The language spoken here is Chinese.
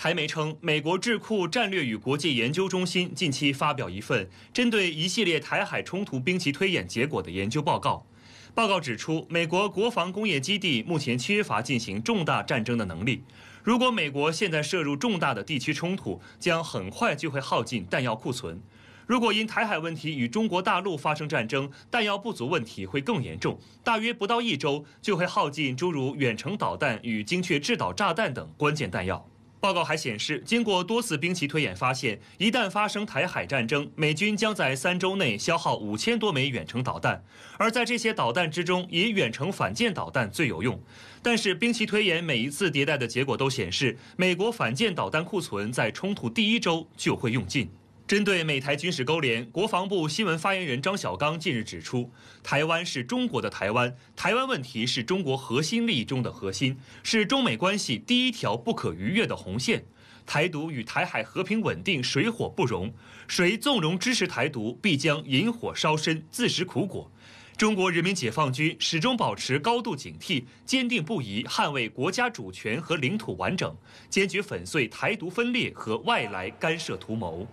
台媒称，美国智库战略与国际研究中心近期发表一份针对一系列台海冲突兵棋推演结果的研究报告。报告指出，美国国防工业基地目前缺乏进行重大战争的能力。如果美国现在涉入重大的地区冲突，将很快就会耗尽弹药库存。如果因台海问题与中国大陆发生战争，弹药不足问题会更严重，大约不到一周就会耗尽诸如远程导弹与精确制导炸弹等关键弹药。报告还显示，经过多次兵棋推演，发现一旦发生台海战争，美军将在三周内消耗五千多枚远程导弹。而在这些导弹之中，以远程反舰导弹最有用。但是，兵棋推演每一次迭代的结果都显示，美国反舰导弹库存在冲突第一周就会用尽。针对美台军事勾连，国防部新闻发言人张晓刚近日指出：“台湾是中国的台湾，台湾问题是中国核心利益中的核心，是中美关系第一条不可逾越的红线。台独与台海和平稳定水火不容，谁纵容支持台独，必将引火烧身，自食苦果。中国人民解放军始终保持高度警惕，坚定不移捍卫国家主权和领土完整，坚决粉碎台独分裂和外来干涉图谋。”